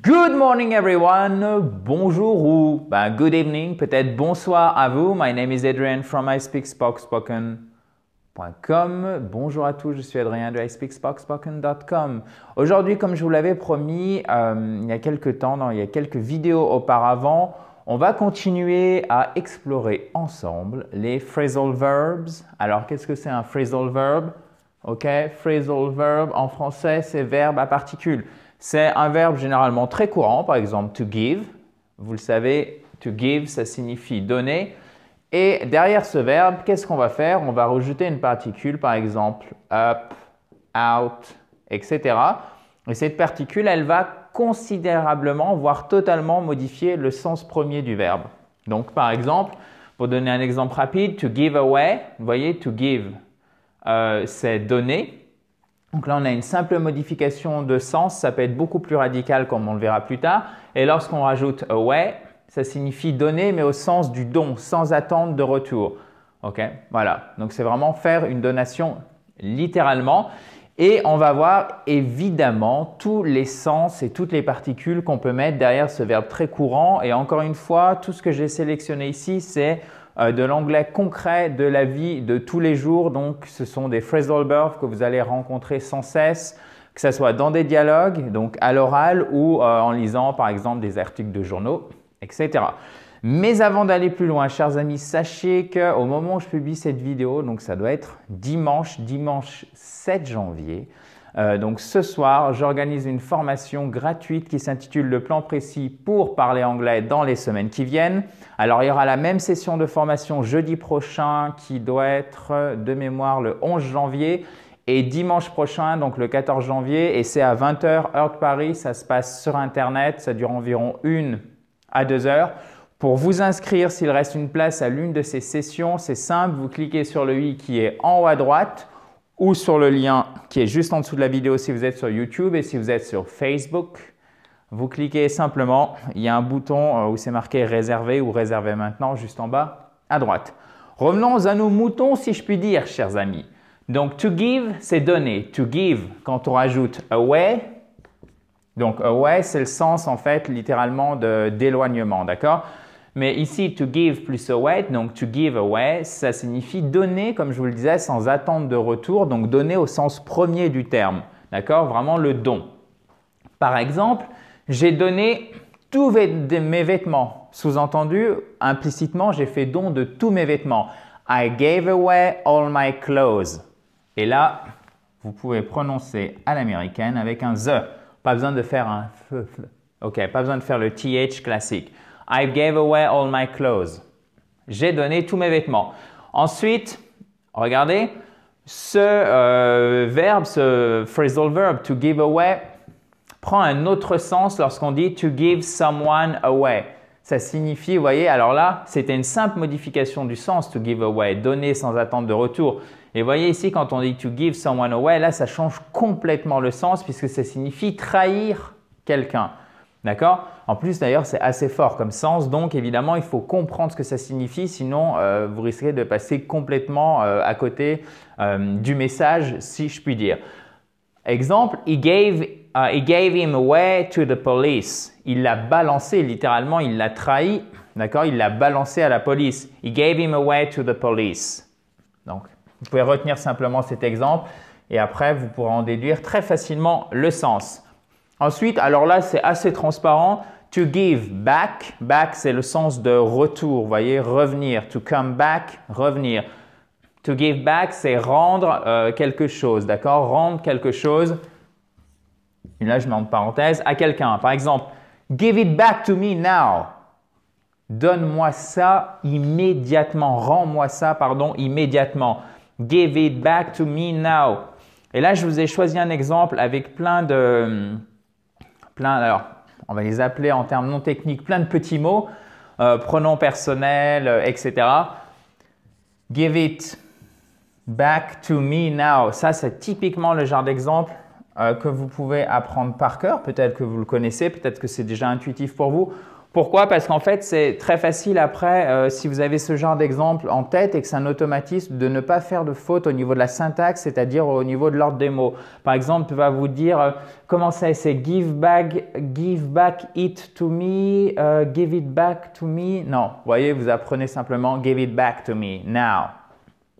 Good morning everyone, bonjour ou ben, good evening, peut-être bonsoir à vous. My name is Adrian from iSpeakSpoken.com. Bonjour à tous, je suis Adrien de iSpeakSpoken.com. Aujourd'hui, comme je vous l'avais promis euh, il y a quelques temps, il y a quelques vidéos auparavant, on va continuer à explorer ensemble les phrasal verbs. Alors, qu'est-ce que c'est un phrasal verb Ok, phrasal verb en français, c'est verbe à particules. C'est un verbe généralement très courant, par exemple to give. Vous le savez, to give, ça signifie donner. Et derrière ce verbe, qu'est-ce qu'on va faire On va rejeter une particule, par exemple up, out, etc. Et cette particule, elle va considérablement, voire totalement modifier le sens premier du verbe. Donc, par exemple, pour donner un exemple rapide, to give away, vous voyez, to give, euh, c'est donner. Donc là, on a une simple modification de sens, ça peut être beaucoup plus radical comme on le verra plus tard. Et lorsqu'on rajoute euh, away, ça signifie donner, mais au sens du don, sans attente de retour. OK Voilà. Donc c'est vraiment faire une donation littéralement. Et on va voir évidemment tous les sens et toutes les particules qu'on peut mettre derrière ce verbe très courant. Et encore une fois, tout ce que j'ai sélectionné ici, c'est euh, de l'anglais concret de la vie de tous les jours. Donc, ce sont des phrasal verbs que vous allez rencontrer sans cesse, que ce soit dans des dialogues, donc à l'oral ou euh, en lisant par exemple des articles de journaux, etc. Mais avant d'aller plus loin, chers amis, sachez qu'au moment où je publie cette vidéo, donc ça doit être dimanche, dimanche 7 janvier, euh, donc ce soir, j'organise une formation gratuite qui s'intitule Le plan précis pour parler anglais dans les semaines qui viennent. Alors il y aura la même session de formation jeudi prochain qui doit être de mémoire le 11 janvier et dimanche prochain, donc le 14 janvier, et c'est à 20h, heure de Paris, ça se passe sur Internet, ça dure environ une à deux heures. Pour vous inscrire, s'il reste une place à l'une de ces sessions, c'est simple, vous cliquez sur le i qui est en haut à droite ou sur le lien qui est juste en dessous de la vidéo si vous êtes sur YouTube et si vous êtes sur Facebook. Vous cliquez simplement, il y a un bouton euh, où c'est marqué réserver ou réserver maintenant juste en bas à droite. Revenons à nos moutons si je puis dire, chers amis. Donc to give, c'est donner. To give, quand on rajoute away, donc away, c'est le sens en fait littéralement d'éloignement, d'accord mais ici, to give plus await, donc to give away, ça signifie donner, comme je vous le disais, sans attente de retour, donc donner au sens premier du terme. D'accord Vraiment le don. Par exemple, j'ai donné tous mes vêtements. Sous-entendu, implicitement, j'ai fait don de tous mes vêtements. I gave away all my clothes. Et là, vous pouvez prononcer à l'américaine avec un the. Pas besoin de faire un f. Ok, pas besoin de faire le th classique. I gave away all my clothes. J'ai donné tous mes vêtements. Ensuite, regardez, ce euh, verbe, ce phrasal verb, to give away, prend un autre sens lorsqu'on dit to give someone away. Ça signifie, vous voyez, alors là, c'était une simple modification du sens, to give away, donner sans attendre de retour. Et vous voyez ici, quand on dit to give someone away, là, ça change complètement le sens puisque ça signifie trahir quelqu'un. D'accord En plus, d'ailleurs, c'est assez fort comme sens, donc évidemment, il faut comprendre ce que ça signifie, sinon euh, vous risquez de passer complètement euh, à côté euh, du message, si je puis dire. Exemple, he gave, uh, he gave him away to the police. Il l'a balancé, littéralement, il l'a trahi, d'accord Il l'a balancé à la police. He gave him away to the police. Donc, vous pouvez retenir simplement cet exemple et après, vous pourrez en déduire très facilement le sens. Ensuite, alors là, c'est assez transparent. To give back, back c'est le sens de retour, voyez, revenir. To come back, revenir. To give back, c'est rendre euh, quelque chose, d'accord Rendre quelque chose, et là je mets en parenthèse, à quelqu'un. Par exemple, give it back to me now. Donne-moi ça immédiatement, rends-moi ça, pardon, immédiatement. Give it back to me now. Et là, je vous ai choisi un exemple avec plein de plein, alors on va les appeler en termes non techniques, plein de petits mots, euh, pronoms personnels, euh, etc. Give it back to me now. Ça, c'est typiquement le genre d'exemple euh, que vous pouvez apprendre par cœur. Peut-être que vous le connaissez, peut-être que c'est déjà intuitif pour vous. Pourquoi Parce qu'en fait, c'est très facile après, euh, si vous avez ce genre d'exemple en tête et que c'est un automatisme, de ne pas faire de faute au niveau de la syntaxe, c'est-à-dire au niveau de l'ordre des mots. Par exemple, il va vous dire, euh, comment ça, c'est give back, give back it to me, euh, give it back to me. Non, vous voyez, vous apprenez simplement give it back to me now,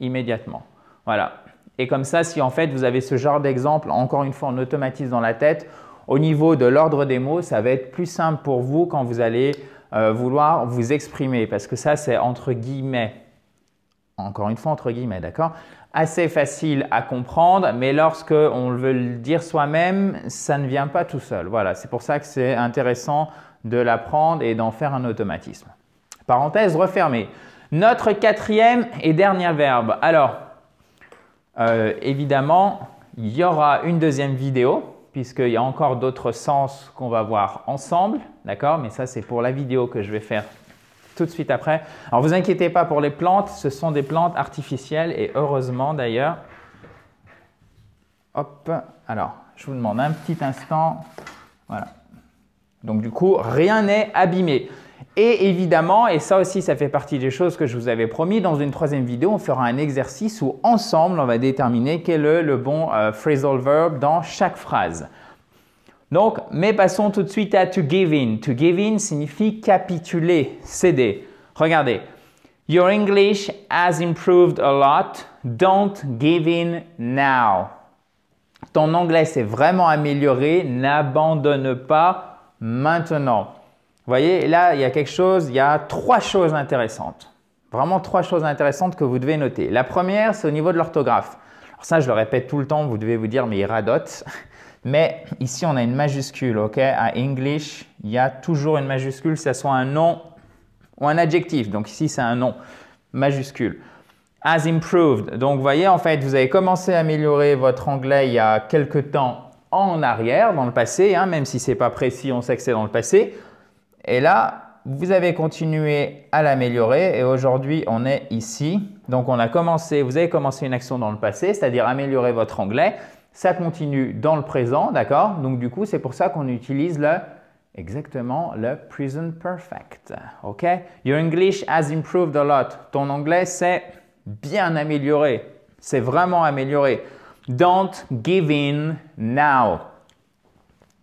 immédiatement. Voilà. Et comme ça, si en fait vous avez ce genre d'exemple, encore une fois, en automatisme dans la tête, au niveau de l'ordre des mots, ça va être plus simple pour vous quand vous allez euh, vouloir vous exprimer, parce que ça, c'est entre guillemets. Encore une fois, entre guillemets, d'accord Assez facile à comprendre, mais lorsque on veut le dire soi-même, ça ne vient pas tout seul. Voilà, c'est pour ça que c'est intéressant de l'apprendre et d'en faire un automatisme. Parenthèse refermée. Notre quatrième et dernier verbe. Alors, euh, évidemment, il y aura une deuxième vidéo puisqu'il y a encore d'autres sens qu'on va voir ensemble, d'accord Mais ça, c'est pour la vidéo que je vais faire tout de suite après. Alors, vous inquiétez pas pour les plantes, ce sont des plantes artificielles et heureusement d'ailleurs. Hop, alors, je vous demande un petit instant. Voilà. Donc, du coup, rien n'est abîmé. Et évidemment, et ça aussi ça fait partie des choses que je vous avais promis, dans une troisième vidéo, on fera un exercice où ensemble on va déterminer quel est le bon euh, phrasal verb dans chaque phrase. Donc, mais passons tout de suite à to give in. To give in signifie capituler, céder. Regardez, Your English has improved a lot. Don't give in now. Ton anglais s'est vraiment amélioré. N'abandonne pas maintenant voyez, là, il y a quelque chose, il y a trois choses intéressantes. Vraiment trois choses intéressantes que vous devez noter. La première, c'est au niveau de l'orthographe. Alors ça, je le répète tout le temps, vous devez vous dire, mais il radote. Mais ici, on a une majuscule, OK À English, il y a toujours une majuscule, que ce soit un nom ou un adjectif. Donc ici, c'est un nom, majuscule. As improved. Donc, vous voyez, en fait, vous avez commencé à améliorer votre anglais il y a quelques temps en arrière, dans le passé, hein, même si ce n'est pas précis, on sait que c'est dans le passé. Et là, vous avez continué à l'améliorer et aujourd'hui, on est ici. Donc, on a commencé, vous avez commencé une action dans le passé, c'est-à-dire améliorer votre anglais. Ça continue dans le présent, d'accord Donc, du coup, c'est pour ça qu'on utilise le exactement le present perfect. OK Your English has improved a lot. Ton anglais s'est bien amélioré. C'est vraiment amélioré. Don't give in now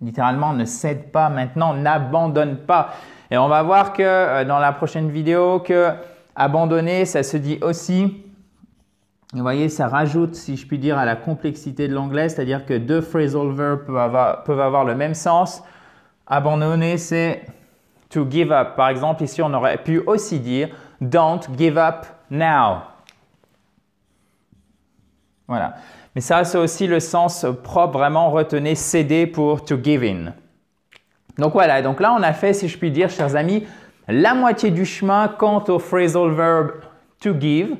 littéralement, ne cède pas maintenant, n'abandonne pas. Et on va voir que euh, dans la prochaine vidéo, que abandonner, ça se dit aussi, vous voyez, ça rajoute, si je puis dire, à la complexité de l'anglais, c'est-à-dire que deux phrasal verbs peuvent avoir, le même sens. Abandonner, c'est to give up. Par exemple, ici, on aurait pu aussi dire don't give up now. Voilà. Mais ça, c'est aussi le sens propre, vraiment retenez céder pour to give in. Donc voilà, donc là on a fait, si je puis dire, chers amis, la moitié du chemin quant au phrasal verb to give.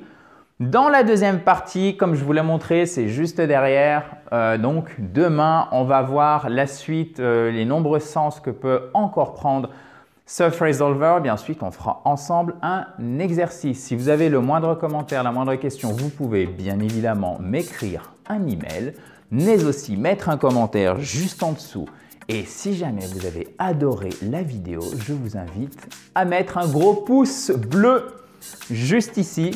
Dans la deuxième partie, comme je vous l'ai montré, c'est juste derrière. Euh, donc demain, on va voir la suite, euh, les nombreux sens que peut encore prendre ce phrasal verb. Et ensuite, on fera ensemble un exercice. Si vous avez le moindre commentaire, la moindre question, vous pouvez bien évidemment m'écrire un email, mais aussi mettre un commentaire juste en dessous. Et si jamais vous avez adoré la vidéo, je vous invite à mettre un gros pouce bleu juste ici.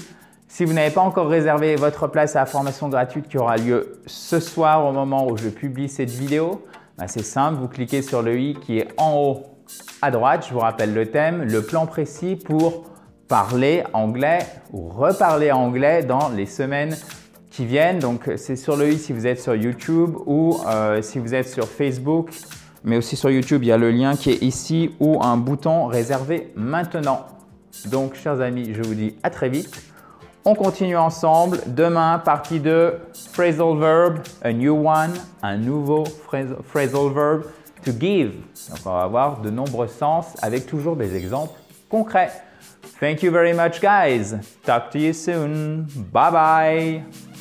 Si vous n'avez pas encore réservé votre place à la formation gratuite qui aura lieu ce soir au moment où je publie cette vidéo, ben c'est simple, vous cliquez sur le i qui est en haut à droite. Je vous rappelle le thème, le plan précis pour parler anglais ou reparler anglais dans les semaines qui viennent. Donc euh, c'est sur le i si vous êtes sur YouTube ou euh, si vous êtes sur Facebook, mais aussi sur YouTube, il y a le lien qui est ici ou un bouton réservé maintenant. Donc chers amis, je vous dis à très vite. On continue ensemble. Demain, partie 2, phrasal verb, a new one, un nouveau phrasal verb, to give. Donc on va avoir de nombreux sens avec toujours des exemples concrets. Thank you very much, guys. Talk to you soon. Bye bye.